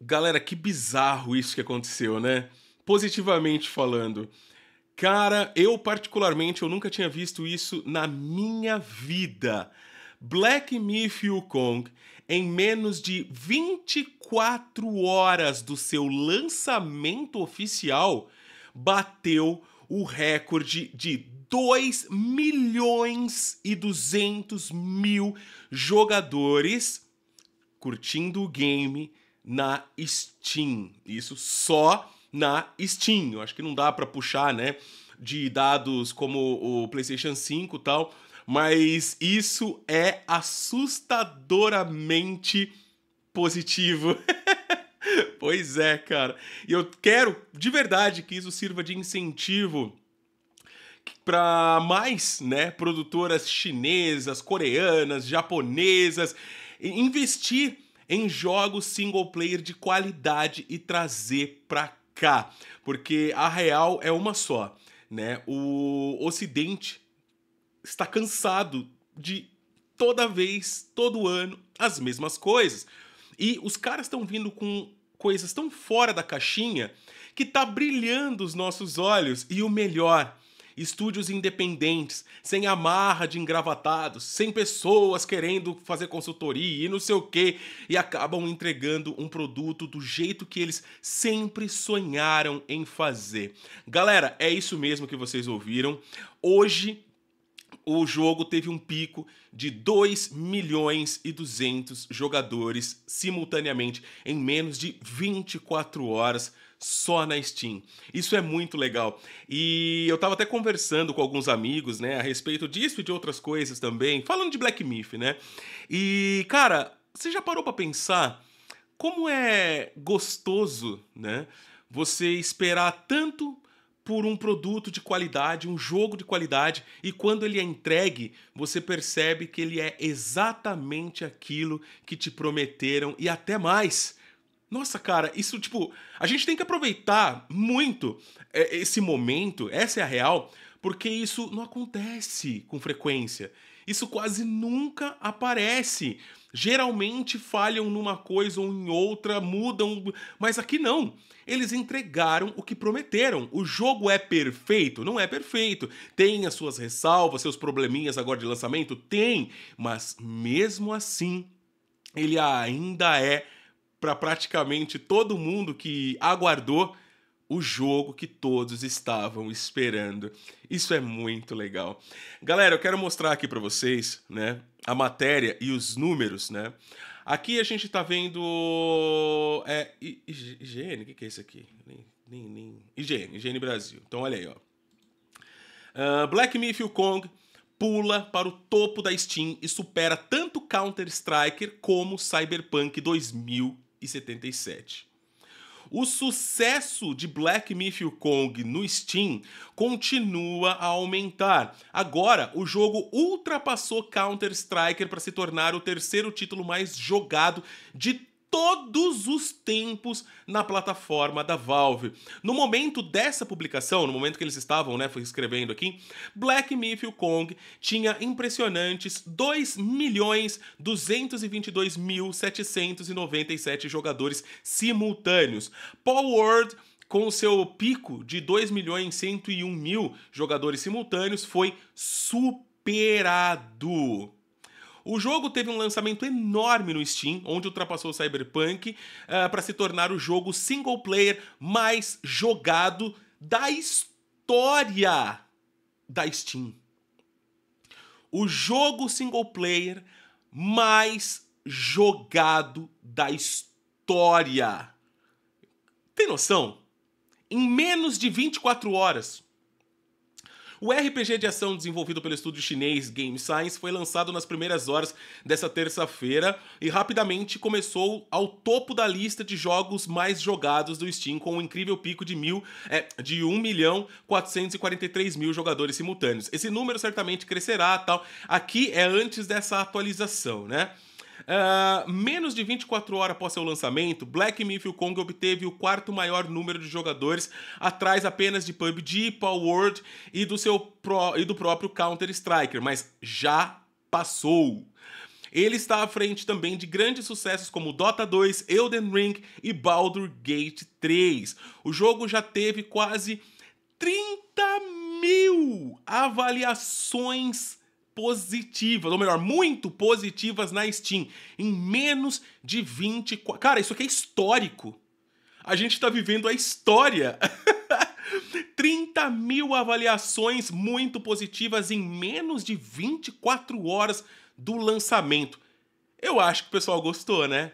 Galera, que bizarro isso que aconteceu, né? Positivamente falando. Cara, eu particularmente eu nunca tinha visto isso na minha vida. Black Myth Kong, em menos de 24 horas do seu lançamento oficial, bateu o recorde de 2 milhões e 200 mil jogadores curtindo o game na Steam. Isso só na Steam. Eu acho que não dá para puxar, né, de dados como o PlayStation 5 e tal, mas isso é assustadoramente positivo. pois é, cara. E eu quero de verdade que isso sirva de incentivo para mais, né, produtoras chinesas, coreanas, japonesas investir em jogos single player de qualidade e trazer pra cá, porque a real é uma só, né? O Ocidente está cansado de toda vez, todo ano, as mesmas coisas. E os caras estão vindo com coisas tão fora da caixinha que tá brilhando os nossos olhos e o melhor, estúdios independentes, sem amarra de engravatados, sem pessoas querendo fazer consultoria e não sei o que, e acabam entregando um produto do jeito que eles sempre sonharam em fazer. Galera, é isso mesmo que vocês ouviram. Hoje o jogo teve um pico de 2 milhões e 200 jogadores simultaneamente em menos de 24 horas só na Steam. Isso é muito legal. E eu estava até conversando com alguns amigos, né, a respeito disso e de outras coisas também, falando de Black Myth, né? E, cara, você já parou para pensar como é gostoso, né, você esperar tanto por um produto de qualidade, um jogo de qualidade, e quando ele é entregue, você percebe que ele é exatamente aquilo que te prometeram e até mais. Nossa, cara, isso, tipo, a gente tem que aproveitar muito é, esse momento, essa é a real, porque isso não acontece com frequência. Isso quase nunca aparece. Geralmente falham numa coisa ou em outra, mudam, mas aqui não. Eles entregaram o que prometeram. O jogo é perfeito? Não é perfeito. Tem as suas ressalvas, seus probleminhas agora de lançamento? Tem, mas mesmo assim, ele ainda é para praticamente todo mundo que aguardou o jogo que todos estavam esperando. Isso é muito legal. Galera, eu quero mostrar aqui para vocês, né, a matéria e os números, né? Aqui a gente está vendo é higiene, o que, que é isso aqui? Nem, nem, nem. Higiene, higiene Brasil. Então olha aí, ó. Uh, Black Myth Kong pula para o topo da Steam e supera tanto Counter-Striker como Cyberpunk 2000 1977. O sucesso de Black Myth Kong no Steam continua a aumentar. Agora, o jogo ultrapassou Counter-Striker para se tornar o terceiro título mais jogado de todos os tempos na plataforma da Valve. No momento dessa publicação, no momento que eles estavam, né, escrevendo aqui, Black Myth Kong tinha impressionantes 2 milhões 222 mil jogadores simultâneos. Paul Ward com o seu pico de 2 milhões 101 mil jogadores simultâneos foi superado. O jogo teve um lançamento enorme no Steam, onde ultrapassou o Cyberpunk, uh, eh, para se tornar o jogo single player mais jogado da história da Steam. O jogo single player mais jogado da história. Tem noção? Em menos de 24 horas, o RPG de ação desenvolvido pelo estúdio chinês Game Science foi lançado nas primeiras horas dessa terça-feira e rapidamente começou ao topo da lista de jogos mais jogados do Steam, com um incrível pico de mil, é, de 1 milhão 443 mil jogadores simultâneos. Esse número certamente crescerá tal. Aqui é antes dessa atualização, né? Uh, menos de 24 horas após seu lançamento, Black Myth Kong obteve o quarto maior número de jogadores, atrás apenas de PUBG, Power World e do, seu pro, e do próprio Counter Striker, mas já passou. Ele está à frente também de grandes sucessos como Dota 2, Elden Ring e Baldur Gate 3. O jogo já teve quase 30 mil avaliações positivas, ou melhor, muito positivas na Steam, em menos de 24. Cara, isso aqui é histórico. A gente está vivendo a história. 30 mil avaliações muito positivas em menos de 24 horas do lançamento. Eu acho que o pessoal gostou, né?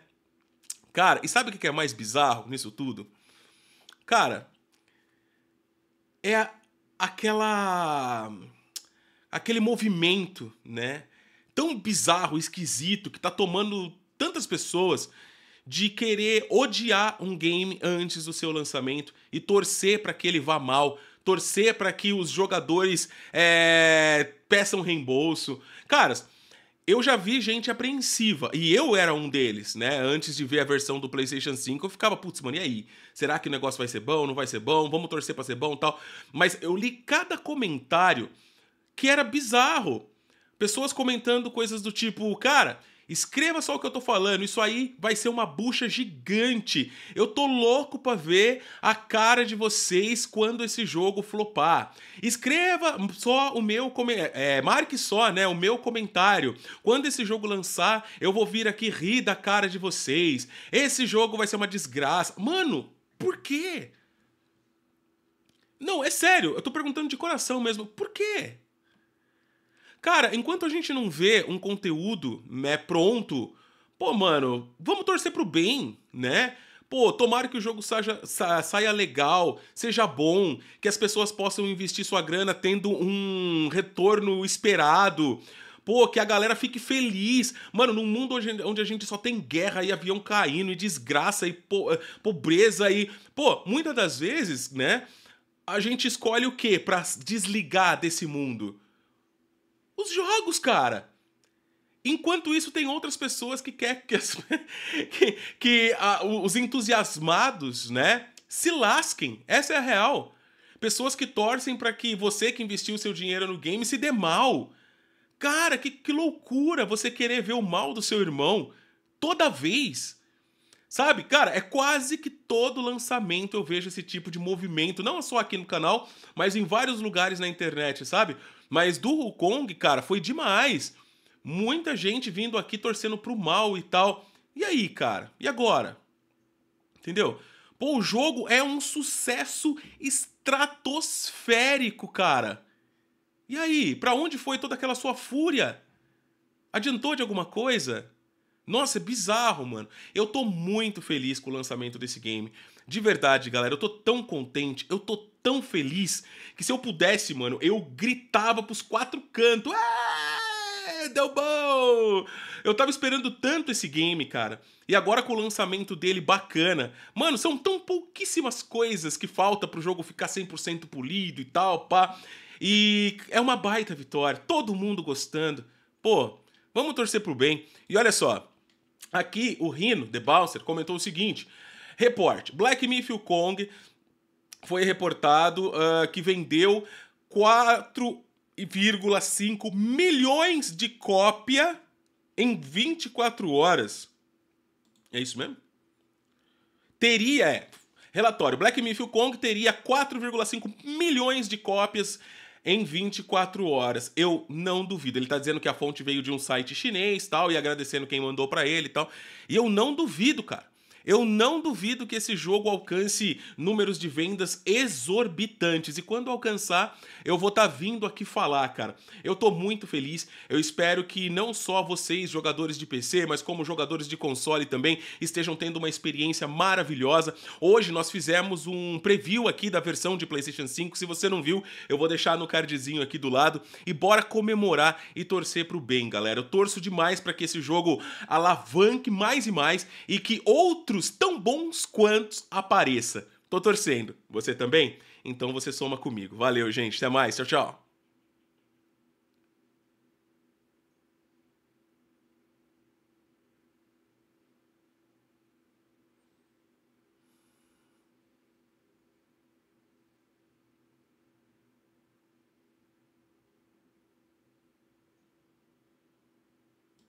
Cara, e sabe o que é mais bizarro nisso tudo? Cara, é aquela aquele movimento, né? Tão bizarro, esquisito, que tá tomando tantas pessoas de querer odiar um game antes do seu lançamento e torcer para que ele vá mal, torcer para que os jogadores é, peçam reembolso. Caras, eu já vi gente apreensiva, e eu era um deles, né? Antes de ver a versão do PlayStation 5, eu ficava, putz, mano, e aí? Será que o negócio vai ser bom? Não vai ser bom? Vamos torcer para ser bom tal. Mas eu li cada comentário que era bizarro. Pessoas comentando coisas do tipo, cara, Escreva só o que eu tô falando, isso aí vai ser uma bucha gigante. Eu tô louco para ver a cara de vocês quando esse jogo flopar. Escreva só o meu é, é, marque só, né, o meu comentário. Quando esse jogo lançar, eu vou vir aqui rir da cara de vocês. Esse jogo vai ser uma desgraça. Mano, por quê? Não, é sério, eu tô perguntando de coração mesmo. Por quê? Cara, enquanto a gente não vê um conteúdo, né, pronto, pô, mano, vamos torcer pro bem, né? Pô, tomara que o jogo saia, saia legal, seja bom, que as pessoas possam investir sua grana tendo um retorno esperado. Pô, que a galera fique feliz. Mano, num mundo onde a gente só tem guerra e avião caindo e desgraça e po eh, pobreza e. Pô, muitas das vezes, né? A gente escolhe o quê para desligar desse mundo? os jogos, cara. Enquanto isso, tem outras pessoas que quer que, as, que, que a, os entusiasmados, né, se lasquem. Essa é a real. Pessoas que torcem para que você que investiu seu dinheiro no game se dê mal. Cara, que, que loucura você querer ver o mal do seu irmão toda vez. Sabe, cara, é quase que todo lançamento eu vejo esse tipo de movimento, não só aqui no canal, mas em vários lugares na internet, sabe? Mas do Kong, cara, foi demais. Muita gente vindo aqui torcendo pro mal e tal. E aí, cara? E agora? Entendeu? Pô, o jogo é um sucesso estratosférico, cara. E aí, para onde foi toda aquela sua fúria? Adiantou de alguma coisa? Nossa, é bizarro, mano. Eu tô muito feliz com o lançamento desse game. De verdade, galera, eu tô tão contente, eu tô tão feliz, que se eu pudesse, mano, eu gritava pros quatro cantos. É, deu bom! Eu tava esperando tanto esse game, cara. E agora com o lançamento dele bacana. Mano, são tão pouquíssimas coisas que falta pro jogo ficar 100% polido e tal, pá. E é uma baita vitória, todo mundo gostando. Pô, vamos torcer pro bem. E olha só, aqui o Rino, The Bowser, comentou o seguinte: Reporte: Black Myth Kong foi reportado uh, que vendeu 4,5 milhões de cópia em 24 horas. É isso mesmo? Teria, é. Relatório: Black Myth Kong teria 4,5 milhões de cópias em 24 horas. Eu não duvido. Ele tá dizendo que a fonte veio de um site chinês, tal, e agradecendo quem mandou para ele, tal. E eu não duvido, cara. Eu não duvido que esse jogo alcance números de vendas exorbitantes. E quando alcançar, eu vou estar tá vindo aqui falar, cara. Eu tô muito feliz. Eu espero que não só vocês, jogadores de PC, mas como jogadores de console também, estejam tendo uma experiência maravilhosa. Hoje nós fizemos um preview aqui da versão de PlayStation 5. Se você não viu, eu vou deixar no cardzinho aqui do lado. E bora comemorar e torcer pro bem, galera. Eu torço demais para que esse jogo alavanque mais e mais e que outros outros tão bons quantos apareça. Tô torcendo. Você também? Então você soma comigo. Valeu, gente. Até mais. Tchau, tchau.